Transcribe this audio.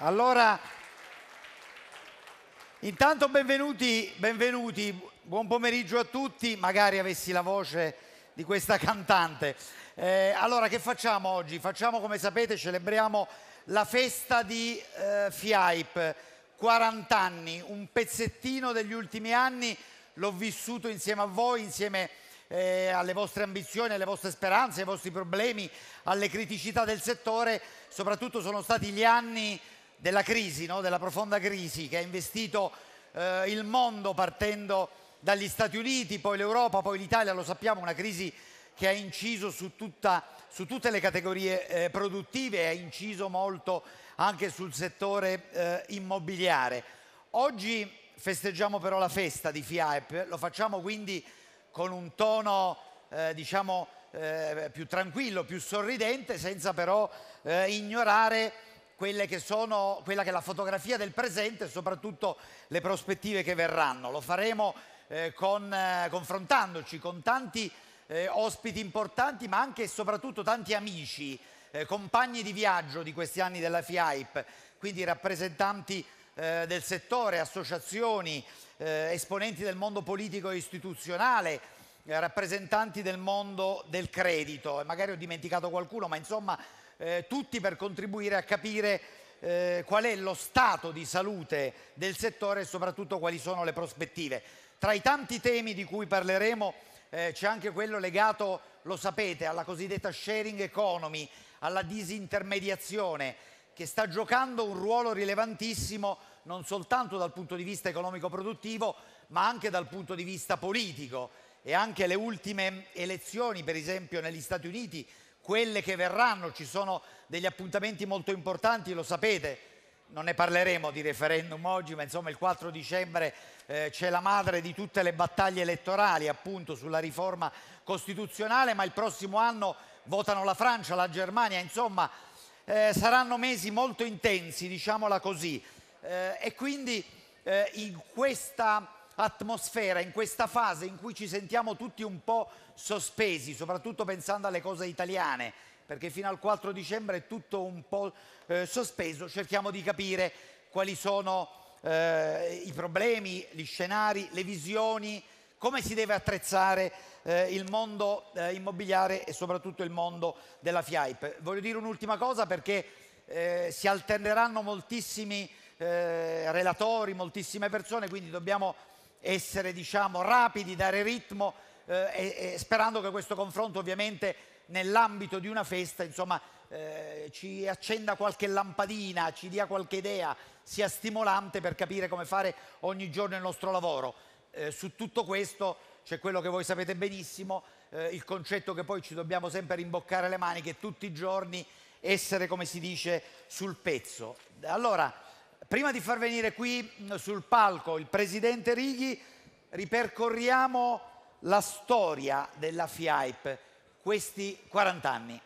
Allora, intanto benvenuti, benvenuti, buon pomeriggio a tutti, magari avessi la voce di questa cantante. Eh, allora, che facciamo oggi? Facciamo, come sapete, celebriamo la festa di eh, FIAIP, 40 anni, un pezzettino degli ultimi anni, l'ho vissuto insieme a voi, insieme eh, alle vostre ambizioni, alle vostre speranze, ai vostri problemi, alle criticità del settore, soprattutto sono stati gli anni della crisi, no? della profonda crisi che ha investito eh, il mondo partendo dagli Stati Uniti, poi l'Europa, poi l'Italia, lo sappiamo, una crisi che ha inciso su, tutta, su tutte le categorie eh, produttive e ha inciso molto anche sul settore eh, immobiliare. Oggi festeggiamo però la festa di FIAP, lo facciamo quindi con un tono eh, diciamo, eh, più tranquillo, più sorridente, senza però eh, ignorare quelle che sono, quella che è la fotografia del presente e soprattutto le prospettive che verranno. Lo faremo eh, con, eh, confrontandoci con tanti eh, ospiti importanti ma anche e soprattutto tanti amici, eh, compagni di viaggio di questi anni della FIAIP, quindi rappresentanti eh, del settore, associazioni, eh, esponenti del mondo politico e istituzionale, rappresentanti del mondo del credito, magari ho dimenticato qualcuno, ma insomma eh, tutti per contribuire a capire eh, qual è lo stato di salute del settore e soprattutto quali sono le prospettive. Tra i tanti temi di cui parleremo eh, c'è anche quello legato, lo sapete, alla cosiddetta sharing economy, alla disintermediazione che sta giocando un ruolo rilevantissimo non soltanto dal punto di vista economico-produttivo ma anche dal punto di vista politico e anche le ultime elezioni per esempio negli Stati Uniti quelle che verranno, ci sono degli appuntamenti molto importanti, lo sapete, non ne parleremo di referendum oggi, ma insomma il 4 dicembre eh, c'è la madre di tutte le battaglie elettorali appunto sulla riforma costituzionale, ma il prossimo anno votano la Francia, la Germania, insomma eh, saranno mesi molto intensi, diciamola così, eh, e quindi eh, in questa atmosfera, in questa fase in cui ci sentiamo tutti un po' sospesi, soprattutto pensando alle cose italiane, perché fino al 4 dicembre è tutto un po' eh, sospeso, cerchiamo di capire quali sono eh, i problemi, gli scenari, le visioni, come si deve attrezzare eh, il mondo eh, immobiliare e soprattutto il mondo della FIAIP. Voglio dire un'ultima cosa perché eh, si alterneranno moltissimi eh, relatori, moltissime persone, quindi dobbiamo essere diciamo, rapidi, dare ritmo, eh, e, sperando che questo confronto ovviamente nell'ambito di una festa insomma, eh, ci accenda qualche lampadina, ci dia qualche idea, sia stimolante per capire come fare ogni giorno il nostro lavoro. Eh, su tutto questo c'è quello che voi sapete benissimo, eh, il concetto che poi ci dobbiamo sempre rimboccare le maniche tutti i giorni, essere come si dice sul pezzo. Allora, Prima di far venire qui mm, sul palco il presidente Righi, ripercorriamo la storia della FIAIP, questi 40 anni.